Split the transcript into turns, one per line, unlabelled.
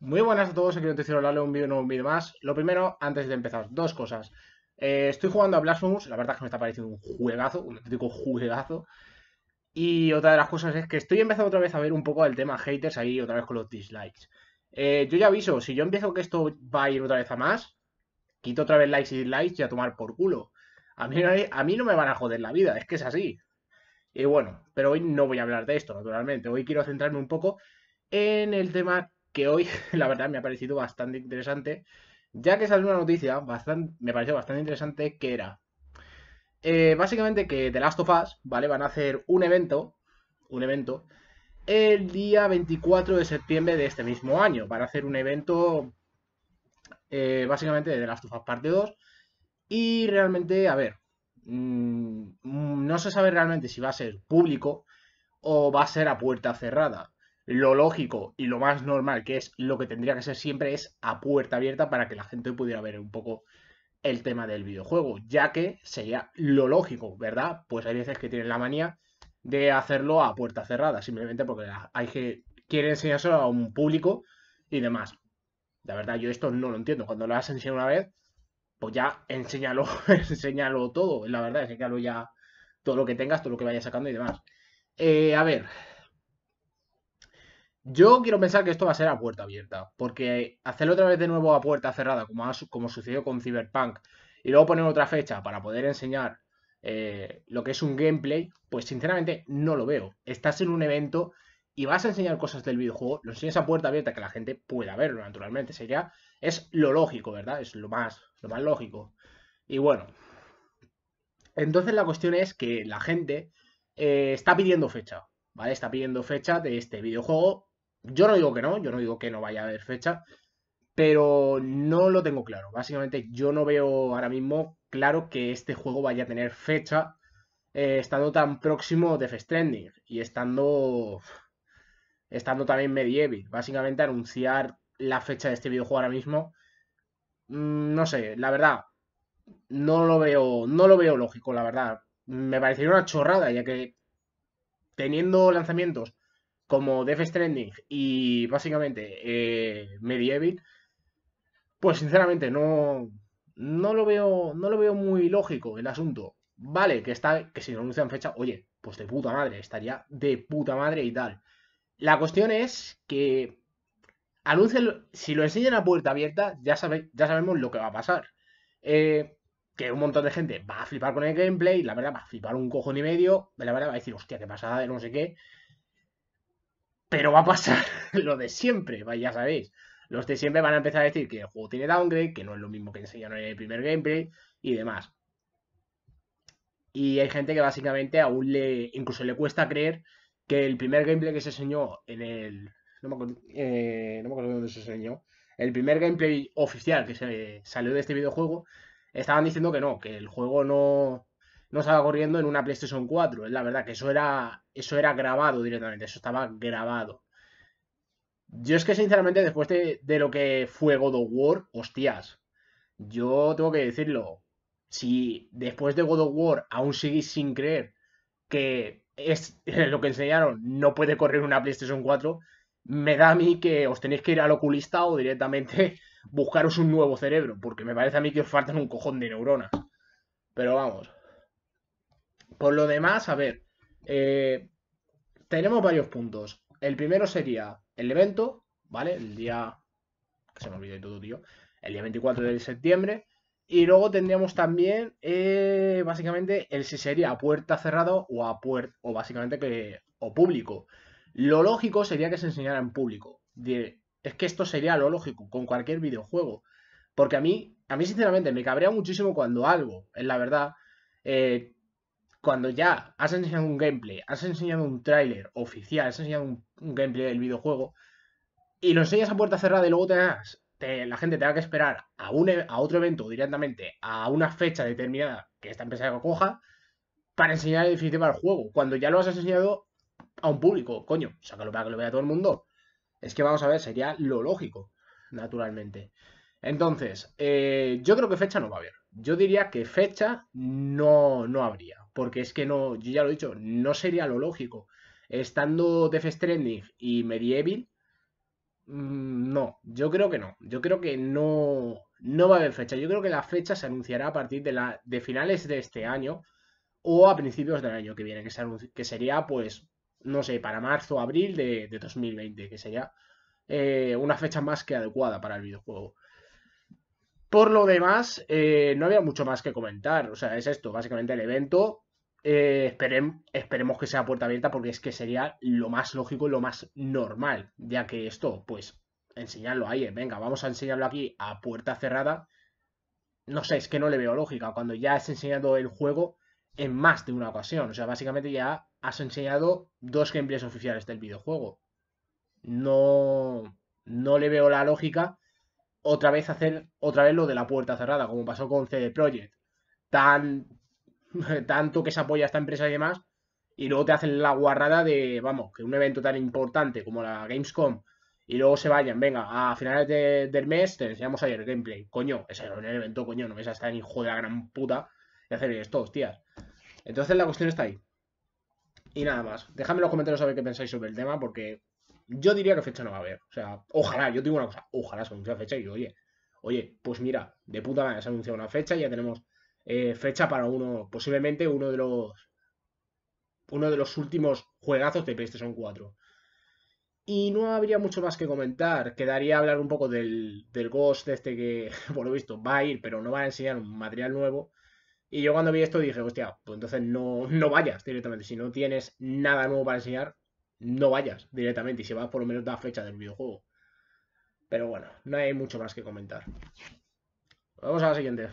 Muy buenas a todos, aquí Noticiero Lalo, un vídeo nuevo, un vídeo más. Lo primero, antes de empezar, dos cosas. Eh, estoy jugando a Blasphemous, la verdad es que me está pareciendo un juegazo, un auténtico juegazo. Y otra de las cosas es que estoy empezando otra vez a ver un poco el tema haters ahí, otra vez con los dislikes. Eh, yo ya aviso, si yo empiezo que esto va a ir otra vez a más, quito otra vez likes y dislikes y a tomar por culo. A mí, a mí no me van a joder la vida, es que es así. Y bueno, pero hoy no voy a hablar de esto, naturalmente. Hoy quiero centrarme un poco en el tema que hoy, la verdad, me ha parecido bastante interesante, ya que es una noticia, bastante, me pareció bastante interesante, que era, eh, básicamente que The Last of Us, ¿vale? Van a hacer un evento, un evento, el día 24 de septiembre de este mismo año. Van a hacer un evento, eh, básicamente, de The Last of Us Parte 2. Y realmente, a ver, mm, mm, no se sabe realmente si va a ser público o va a ser a puerta cerrada lo lógico y lo más normal, que es lo que tendría que ser siempre, es a puerta abierta para que la gente pudiera ver un poco el tema del videojuego, ya que sería lo lógico, ¿verdad? Pues hay veces que tienen la manía de hacerlo a puerta cerrada, simplemente porque hay que quiere enseñárselo a un público y demás. La verdad, yo esto no lo entiendo. Cuando lo has enseñado una vez, pues ya enséñalo, enséñalo todo, la verdad, enséñalo ya todo lo que tengas, todo lo que vayas sacando y demás. Eh, a ver, yo quiero pensar que esto va a ser a puerta abierta, porque hacerlo otra vez de nuevo a puerta cerrada, como, sucedió con Cyberpunk, y luego poner otra fecha para poder enseñar eh, lo que es un gameplay, pues sinceramente no lo veo. Estás en un evento y vas a enseñar cosas del videojuego, lo enseñas a puerta abierta que la gente pueda verlo, naturalmente. Sería, es lo lógico, ¿verdad? Es lo más, lo más lógico. Y bueno, entonces la cuestión es que la gente eh, está pidiendo fecha, ¿vale? Está pidiendo fecha de este videojuego yo no digo que no, yo no digo que no vaya a haber fecha, pero no lo tengo claro. Básicamente yo no veo ahora mismo claro que este juego vaya a tener fecha eh, estando tan próximo de Fest Stranding y estando, estando también Medieval. Básicamente anunciar la fecha de este videojuego ahora mismo, mm, no sé, la verdad, no lo veo, no lo veo lógico, la verdad. Me parecería una chorrada, ya que teniendo lanzamientos como Death Stranding y básicamente eh, Medieval, pues sinceramente no, no, lo veo, no lo veo muy lógico el asunto. Vale, que, está, que si lo anuncian fecha, oye, pues de puta madre, estaría de puta madre y tal. La cuestión es que si lo enseñan a puerta abierta, ya, sabemos lo que va a pasar. Eh, que un montón de gente va a flipar con el gameplay, la verdad va a flipar un cojón y medio, la verdad va a decir, hostia, qué pasada, de no sé qué. Pero va a pasar lo de siempre, ya sabéis. Los de siempre van a empezar a decir que el juego tiene downgrade, que no es lo mismo que enseñaron en el primer gameplay y demás. Y hay gente que básicamente aún le, incluso le cuesta creer que el primer gameplay que se enseñó en el... No me acuerdo, eh, no dónde se enseñó. El primer gameplay oficial que se salió de este videojuego, estaban diciendo que no, que el juego no, no estaba corriendo en una PlayStation 4. Es la verdad que eso era, eso era grabado directamente, eso estaba grabado. Yo es que sinceramente después de, lo que fue God of War, hostias, yo tengo que decirlo, si después de God of War aún seguís sin creer que es lo que enseñaron, no puede correr una PlayStation 4, me da a mí que os tenéis que ir al oculista o directamente buscaros un nuevo cerebro, porque me parece a mí que os faltan un cojón de neuronas. Pero vamos. Por lo demás, a ver, eh, tenemos varios puntos. El primero sería el evento, ¿vale? El día... se me olvidó de todo, tío. El día 24 de septiembre. Y luego tendríamos también, eh, básicamente, el si sería a puerta cerrada o a puerta, o básicamente que, o público. Lo lógico sería que se enseñara en público. Es que esto sería lo lógico con cualquier videojuego. Porque a mí, a mí sinceramente, me cabrea muchísimo cuando algo, en la verdad, eh, cuando ya has enseñado un gameplay, has enseñado un tráiler oficial, has enseñado un, gameplay del videojuego, y lo enseñas a puerta cerrada y luego te, la gente tenga que esperar a, un, e, a otro evento directamente, a una fecha determinada que esta empresa acoja coja, para enseñar el para al juego, cuando ya lo has enseñado a un público, coño, sácalo para que lo vea todo el mundo. Es que vamos a ver, sería lo lógico, naturalmente. Entonces, eh, yo creo que fecha no va a haber. Yo diría que fecha no, no habría porque es que no, yo ya lo he dicho, no sería lo lógico. Estando Death Stranding y Medieval, mm, no, yo creo que no. Yo creo que no, no va a haber fecha. Yo creo que la fecha se anunciará a partir de, la, de finales de este año o a principios del año que viene, que, que sería pues, no sé, para marzo o abril de, 2020, que sería eh, una fecha más que adecuada para el videojuego. Por lo demás, eh, no había mucho más que comentar. O sea, es esto, básicamente el evento. Eh, esperemos que sea puerta abierta porque es que sería lo más lógico y lo más normal, ya que esto, pues, enseñarlo ahí, eh, venga, vamos a enseñarlo aquí a puerta cerrada. No sé, es que no le veo lógica cuando ya has enseñado el juego en más de una ocasión. O sea, básicamente ya has enseñado dos gameplays oficiales del videojuego. No, no le veo la lógica otra vez hacer otra vez lo de la puerta cerrada, como pasó con CD Projekt. Tan, tanto que se apoya a esta empresa y demás, y luego te hacen la guarrada de, vamos, que un evento tan importante como la Gamescom, y luego se vayan, venga, a finales del mes te enseñamos ayer el gameplay. Coño, ese era el evento, coño, no ves a estar hijo de la gran puta y hacer esto, tías Entonces la cuestión está ahí. Y nada más. Dejadme en los comentarios a ver qué pensáis sobre el tema, porque yo diría que fecha no va a haber. O sea, ojalá, yo digo una cosa, ojalá se anuncie fecha y yo, oye, oye, pues mira, de puta madre se anunciado una fecha y ya tenemos eh, fecha para uno, posiblemente uno de los uno de los últimos juegazos de PlayStation 4. Y no habría mucho más que comentar. Quedaría hablar un poco del, Ghost, este que, por lo visto, va a ir, pero no va a enseñar un material nuevo. Y yo cuando vi esto dije, hostia, pues entonces no, no vayas directamente. Si no tienes nada nuevo para enseñar, no vayas directamente y se va por lo menos da fecha del videojuego. Pero bueno, no hay mucho más que comentar. Vamos a la siguiente.